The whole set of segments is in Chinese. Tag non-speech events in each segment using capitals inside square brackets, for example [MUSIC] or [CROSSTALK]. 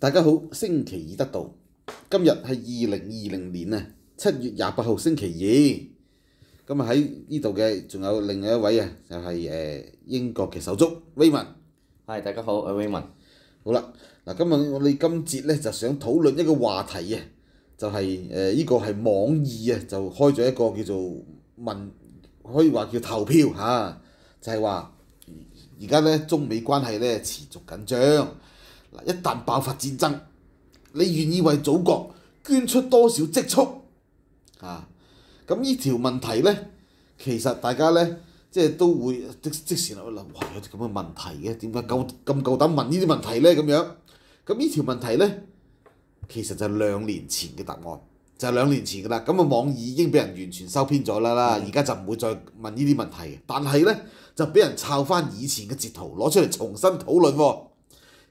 大家好，星期二得到，今日系二零二零年啊七月廿八號星期二，咁啊喺呢度嘅仲有另外一位啊，就係诶英國嘅手足 Raymond。係，大家好，我 Raymond。好啦，嗱，今日我哋今節咧就想討論一個話題啊，就係诶呢個係網易啊，就開咗一個叫做问，可以話叫投票嚇，就係話而家咧中美關係咧持續緊張。一旦爆發戰爭，你願意為祖國捐出多少積蓄？嚇，咁呢條問題咧，其實大家咧即係都會即即時諗諗，哇！有啲咁嘅問題嘅，點解夠咁夠膽問呢啲問題咧？咁樣，咁呢條問題咧，其實就兩年前嘅答案，就兩年前噶啦，咁啊網已經俾人完全收編咗啦啦，而家就唔會再問呢啲問題嘅，但係咧就俾人抄翻以前嘅截圖攞出嚟重新討論喎。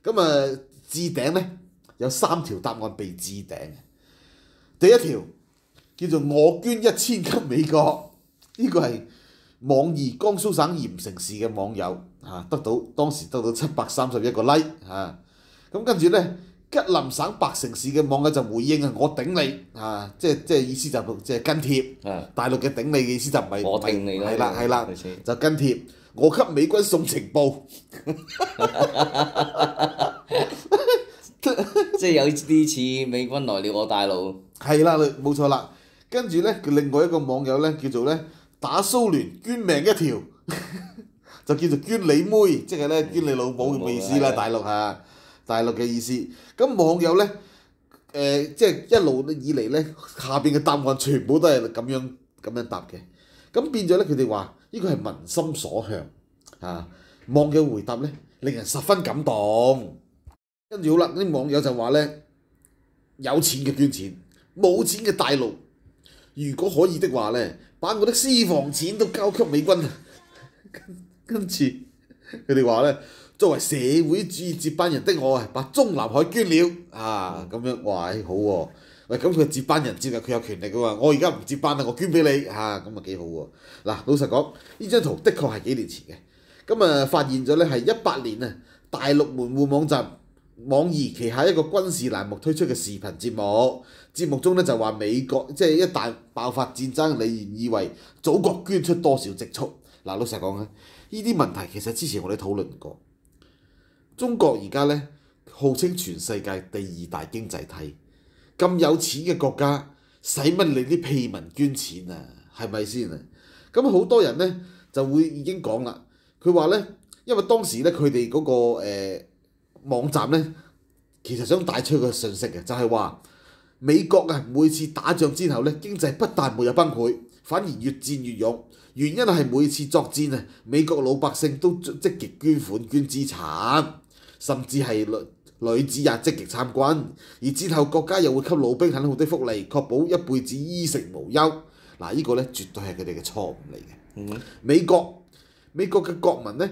咁啊置頂咧有三條答案被置頂第一條叫做我捐一千給美國，呢個係網易江蘇省鹽城市嘅網友啊，得到當時得到七百三十一個 like 啊，咁跟住咧吉林省白城市嘅網友就回應啊我頂你啊，即係即係意思就即係跟帖，大陸嘅頂你嘅意思就唔係我頂你啦，係啦係啦就跟帖。我給美军送情報，即係有啲似美軍來了，我大陸。係啦，冇錯啦。跟住咧，佢另外一個網友咧，叫做咧打蘇聯捐命一條，[LAUGHS] 就叫做捐你妹，即係咧捐你老母嘅意思啦，大陸嚇，大陸嘅意思。咁網友咧，誒，即係一路以嚟咧，下邊嘅答案全部都係咁樣咁樣答嘅。咁變咗咧，佢哋話。呢個係民心所向，啊！網友回答咧，令人十分感動。跟住好啦，啲網友就話咧：有錢嘅捐錢，冇錢嘅大陸，如果可以的話咧，把我的私房錢都交給美軍。今 [LAUGHS] 次佢哋話咧，作為社會主義接班人的我啊，把中南海捐了啊！咁樣，哇！好喎。喂，咁佢接班人接啊，佢有權力噶喎。我而家唔接班啦，我捐俾你嚇，咁啊幾好喎？嗱，老實講，呢張圖的確係幾年前嘅，咁啊發現咗咧係一八年啊大陸門户網站網易旗下一個軍事欄目推出嘅視頻節目。節目中咧就話美國即係一旦爆發戰爭，你預以為祖國捐出多少積蓄？嗱，老實講咧，呢啲問題其實之前我哋討論過。中國而家咧號稱全世界第二大經濟體。咁有錢嘅國家，使乜你啲屁民捐錢啊？係咪先啊？咁好多人咧就會已經講啦，佢話咧，因為當時咧佢哋嗰個誒網站咧，其實想帶出個信息嘅，就係話美國啊每次打仗之後咧，經濟不但沒有崩潰，反而越戰越勇，原因係每次作戰啊，美國老百姓都積極捐款捐資產，甚至係女子也積極參軍，而之後國家又會給老兵很好的福利，確保一輩子衣食無憂。嗱，依個咧絕對係佢哋嘅錯誤嚟嘅。美國美國嘅國民咧，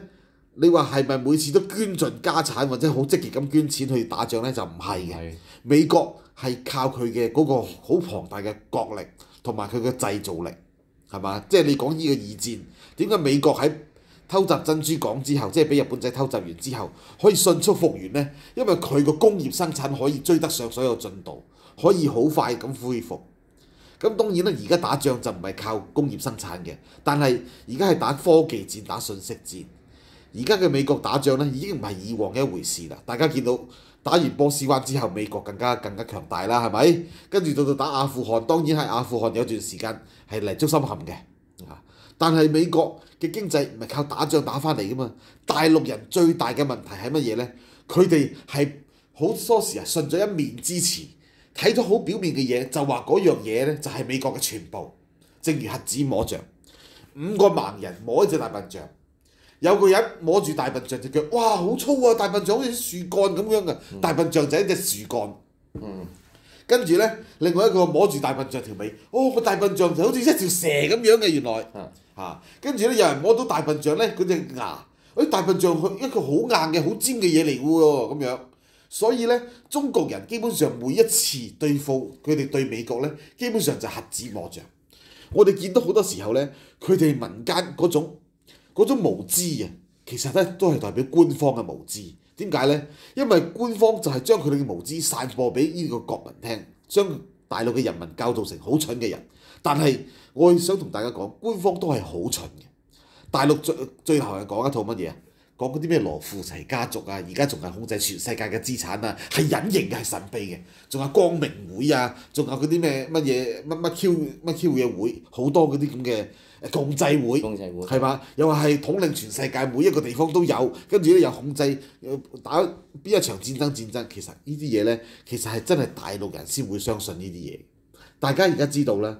你話係咪每次都捐盡家產或者好積極咁捐錢去打仗咧？就唔係嘅。美國係靠佢嘅嗰個好龐大嘅國力同埋佢嘅製造力，係嘛？即係你講依個二戰，點解美國喺？偷襲珍珠港之後，即係俾日本仔偷襲完之後，可以迅速復原呢？因為佢個工業生產可以追得上所有進度，可以好快咁恢復。咁當然啦，而家打仗就唔係靠工業生產嘅，但係而家係打科技戰、打信息戰。而家嘅美國打仗呢，已經唔係以往嘅一回事啦。大家見到打完波斯灣之後，美國更加更加強大啦，係咪？跟住到到打阿富汗，當然係阿富汗有段時間係嚟足深陷嘅。但係美國嘅經濟唔係靠打仗打翻嚟噶嘛？大陸人最大嘅問題係乜嘢咧？佢哋係好多時啊，信咗一面之詞，睇咗好表面嘅嘢就話嗰樣嘢咧就係美國嘅全部，正如核子摸象，五個盲人摸一只大笨象，有個人摸住大笨象只腳，哇好粗啊！大笨象好似樹幹咁樣嘅，大笨象就係一隻樹幹。嗯，跟住咧，另外一個摸住大笨象條尾，哦個大笨象就好似一條蛇咁樣嘅原來。嚇！跟住咧，有人摸到大笨象咧，嗰隻牙，誒大笨象佢一個好硬嘅、好尖嘅嘢嚟喎，咁樣。所以咧，中國人基本上每一次對付佢哋對美國咧，基本上就核子摸象。我哋見到好多時候咧，佢哋民間嗰種嗰種無知啊，其實咧都係代表官方嘅無知。點解咧？因為官方就係將佢哋嘅無知散播俾呢個國民聽，將大陸嘅人民教導成好蠢嘅人。但係，我想同大家講，官方都係好蠢嘅。大陸最最後係講一套乜嘢啊？講嗰啲咩羅富齊家族啊，而家仲係控制全世界嘅資產啊，係隱形嘅，係神秘嘅。仲有光明會啊，仲有嗰啲咩乜嘢乜乜 Q 乜 Q 嘢會，好多嗰啲咁嘅共濟會，係嘛？又話係統領全世界每一個地方都有，跟住咧又控制打邊一場戰爭戰爭。其實呢啲嘢咧，其實係真係大陸人先會相信呢啲嘢。大家而家知道啦。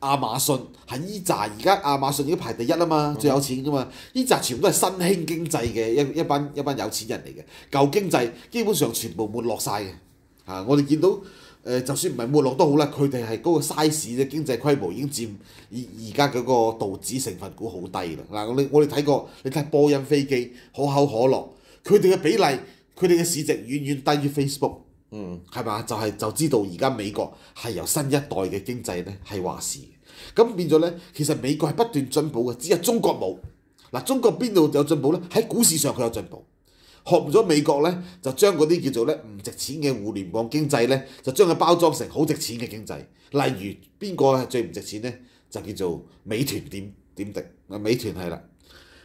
亞馬遜喺依扎，而家亞馬遜已經排第一啦嘛，最有錢噶嘛。依扎全部都係新興經濟嘅一一班一班有錢人嚟嘅，舊經濟基本上全部沒落曬嘅。啊，我哋見到誒，就算唔係沒落都好啦，佢哋係嗰個 size 嘅經濟規模已經佔而而家嗰個道指成分股好低啦。嗱，我哋我哋睇過，你睇波音飛機、可口可樂，佢哋嘅比例、佢哋嘅市值遠遠低於 Facebook。嗯，係嘛？就係就知道而家美國係由新一代嘅經濟咧係話事，咁變咗咧，其實美國係不斷進步嘅，只有中國冇。嗱，中國邊度有進步咧？喺股市上佢有進步，學唔咗美國咧，就將嗰啲叫做咧唔值錢嘅互聯網經濟咧，就將佢包裝成好值錢嘅經濟。例如邊個係最唔值錢咧？就叫做美團點點滴，美團係啦。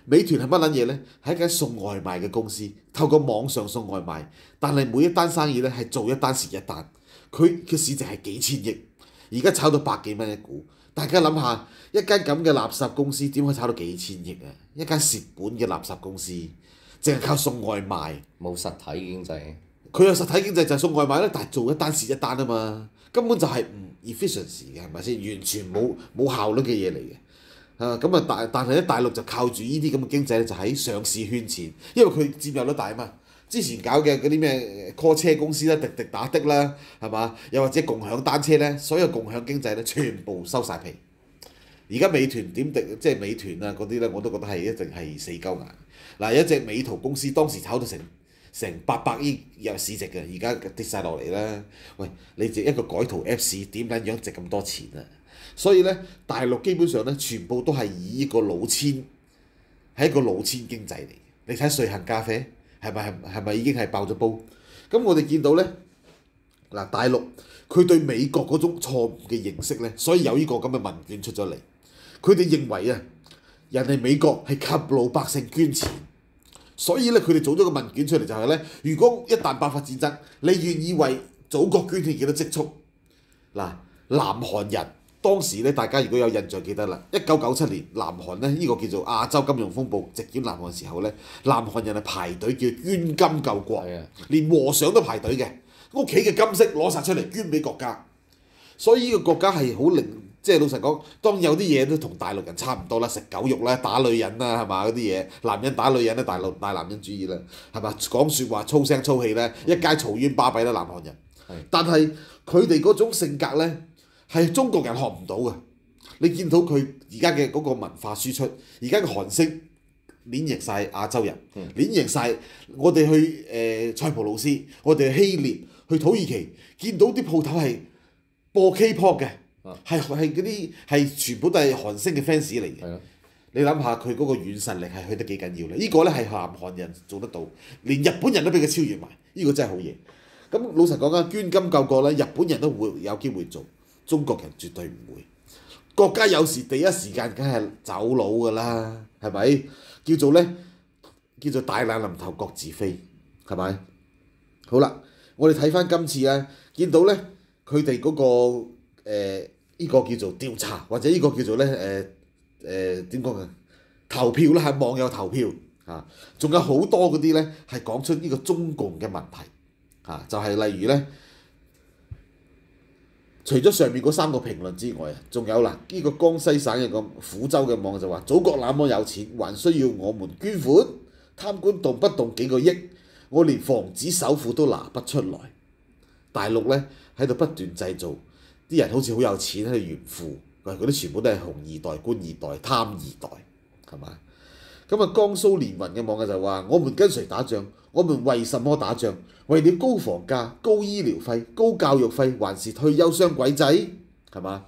美團係乜撚嘢咧？係一間送外賣嘅公司，透過網上送外賣，但係每一單生意咧係做一單蝕一單。佢嘅市值係幾千億，而家炒到百幾蚊一股。大家諗下，一間咁嘅垃圾公司點可以炒到幾千億啊？一間蝕本嘅垃圾公司，淨係靠送外賣，冇實體經濟。佢有實體經濟就係送外賣咧，但係做一單蝕一單啊嘛，根本就係唔 efficient 嘅，係咪先？完全冇冇效率嘅嘢嚟嘅。啊，咁啊，大但係咧，大陸就靠住依啲咁嘅經濟咧，就喺上市圈錢，因為佢佔有率大啊嘛。之前搞嘅嗰啲咩 call 車公司啦、滴滴打的啦，係嘛？又或者共享單車咧，所有共享經濟咧，全部收曬皮。而家美團點滴即係美團啊嗰啲咧，我都覺得係一定係死鳩牙。嗱，一隻美圖公司當時炒到成成八百億有市值嘅，而家跌曬落嚟啦。喂，你只一個改圖 Apps 點樣樣值咁多錢啊？所以咧，大陸基本上咧，全部都係以個老千係一個老千經濟嚟。你睇瑞幸咖啡係咪係咪已經係爆咗煲？咁我哋見到咧嗱，大陸佢對美國嗰種錯誤嘅認識咧，所以有依個咁嘅文卷出咗嚟。佢哋認為啊，人哋美國係給老百姓捐錢，所以咧佢哋做咗個文卷出嚟，就係咧，如果一旦爆發戰爭，你願意為祖國捐獻幾多積蓄？嗱，南韓人。當時咧，大家如果有印象記得啦，一九九七年南韓咧，依個叫做亞洲金融風暴，直撲南韓時候咧，南韓人係排隊叫捐金救國，連和尚都排隊嘅，屋企嘅金飾攞曬出嚟捐俾國家。所以依個國家係好令，即係老實講，當有啲嘢都同大陸人差唔多啦，食狗肉啦，打女人啦，係嘛嗰啲嘢，男人打女人咧，大陸大男人主義啦，係嘛講説話粗聲粗氣咧，一街嘈冤巴閉啦，南韓人。但係佢哋嗰種性格咧。係中國人學唔到嘅。你見到佢而家嘅嗰個文化輸出，而家嘅韓星碾贏曬亞洲人，碾贏曬我哋去誒塞浦路斯、我哋希臘、去土耳其，見到啲鋪頭係播 K-pop 嘅，係係嗰啲係全部都係韓星嘅 fans 嚟嘅。你諗下佢嗰個軟實力係去得幾緊要咧？依個咧係南韓人做得到，連日本人都俾佢超越埋。依個真係好嘢。咁老實講啊，捐金救國咧，日本人都會有機會做。中國人絕對唔會，國家有時第一時間梗係走佬噶啦，係咪？叫做咧，叫做大難臨頭各自飛，係咪？好啦，我哋睇翻今次啊，見到咧，佢哋嗰個誒呢個叫做調查，或者呢個叫做咧誒誒點講啊？投票咧係網友投票啊，仲有好多嗰啲咧係講出呢個中共嘅問題啊，就係例如咧。除咗上面嗰三個評論之外啊，仲有啦，呢個江西省一個抚州嘅網就話：祖國那麼有錢，還需要我們捐款？貪官動不動幾個億，我連房子首付都拿不出來。大陸咧喺度不斷製造啲人好似好有錢，係炫富，佢啲全部都係紅二代、官二代、貪二代，係嘛？咁啊，江蘇連雲嘅網友就話：我們跟誰打仗？我們為什麼打仗？為了高房價、高醫療費、高教育費，還是退休雙鬼仔係嘛？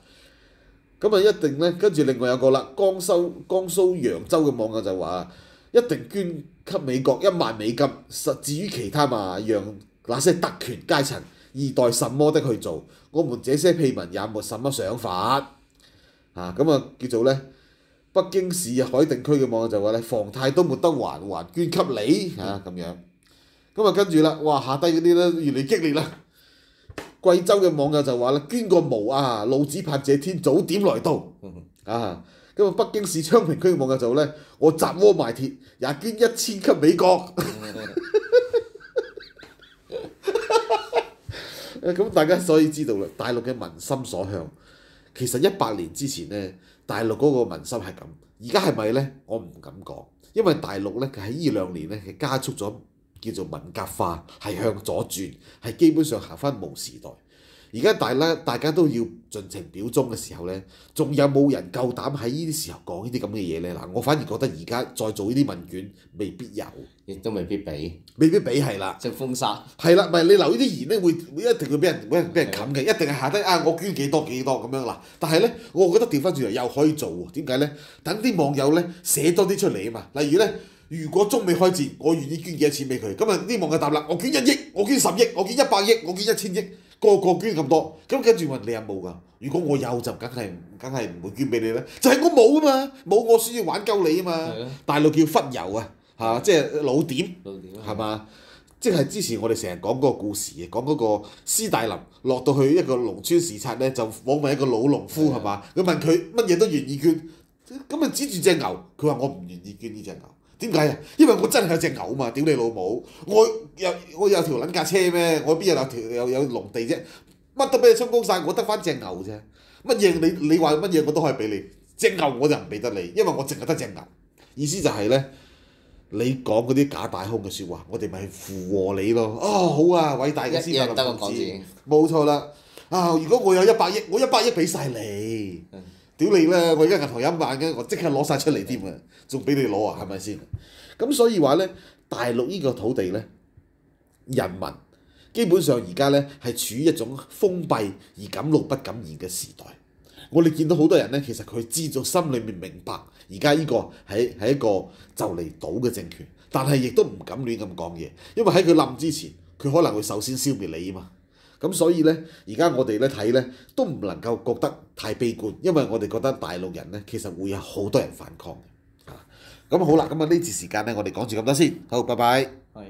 咁啊，一定咧。跟住另外有個啦，江蘇江蘇揚州嘅網友就話一定捐給美國一萬美金。實至於其他嘛，讓那些特權階層二代什麼的去做，我們這些屁民也沒什麼想法啊，咁啊，叫做咧，北京市海定區嘅網友就話咧，房貸都冇得還，還捐給你嚇咁樣。咁啊，跟住啦，哇，下低嗰啲咧越嚟激烈啦！貴州嘅網友就話啦：捐個毛啊！老子拍這天早點來到啊！咁啊，北京市昌平區嘅網友就咧，我砸鍋賣鐵也捐一千給美國。咁大家所以知道啦，大陸嘅民心所向，其實一百年之前咧，大陸嗰個民心係咁，而家係咪咧？我唔敢講，因為大陸咧，喺依兩年咧，係加速咗。叫做文革化，係向左轉，係基本上行翻無時代。而家大家大家都要盡情表忠嘅時候咧，仲有冇人夠膽喺呢啲時候講呢啲咁嘅嘢咧？嗱，我反而覺得而家再做呢啲問卷，未必有，亦都未必俾，未必俾係啦，即封殺係啦，咪你留呢啲言咧，會一定會俾人，俾人俾人冚嘅，一定係下低啊！我捐幾多幾多咁樣嗱。但係咧，我覺得調翻轉嚟又可以做喎。點解咧？等啲網友咧寫多啲出嚟啊嘛。例如咧。如果中美開戰，我願意捐幾多錢俾佢？咁啊呢望嘅答啦！我捐一億，我捐十億，我捐一百億，我捐一千億，個個捐咁多，咁跟住問你有冇㗎？如果我有就梗係梗係唔會捐俾你啦。就係我冇啊嘛，冇我先要挽救你啊嘛。大陸叫忽悠啊，嚇即係老點，係嘛？即係之前我哋成日講嗰個故事，講嗰個斯大林落到去一個農村視察咧，就訪問一個老農夫係嘛？佢問佢乜嘢都願意捐，咁啊指住只牛，佢話我唔願意捐呢只牛。點解啊？因為我真係有隻牛嘛！屌你老母，我有我有條撚架車咩？我邊有條有有農地啫？乜都俾你充公曬，我得翻隻牛啫。乜嘢你你話乜嘢我都可以俾你，隻牛我就唔俾得你，因為我淨係得隻牛。意思就係咧，你講嗰啲假大空嘅説話，我哋咪附和你咯。啊，好啊，偉大嘅思想咁樣冇錯啦。啊，如果我有一百億，我一百億俾曬你。屌你啦！我而家銀行一萬嘅，我即刻攞曬出嚟添啊！仲俾你攞啊？係咪先？咁所以話咧，大陸呢個土地咧，人民基本上而家咧係處於一種封閉而敢怒不敢言嘅時代。我哋見到好多人咧，其實佢知道心裏面明白而家呢個係一個就嚟倒嘅政權，但係亦都唔敢亂咁講嘢，因為喺佢冧之前，佢可能會首先消滅你嘛。咁所以咧，而家我哋咧睇咧，都唔能夠覺得太悲觀，因為我哋覺得大陸人咧，其實會有好多人反抗嘅咁好啦，咁啊呢次時間咧，我哋講住咁多先，好，拜拜。係。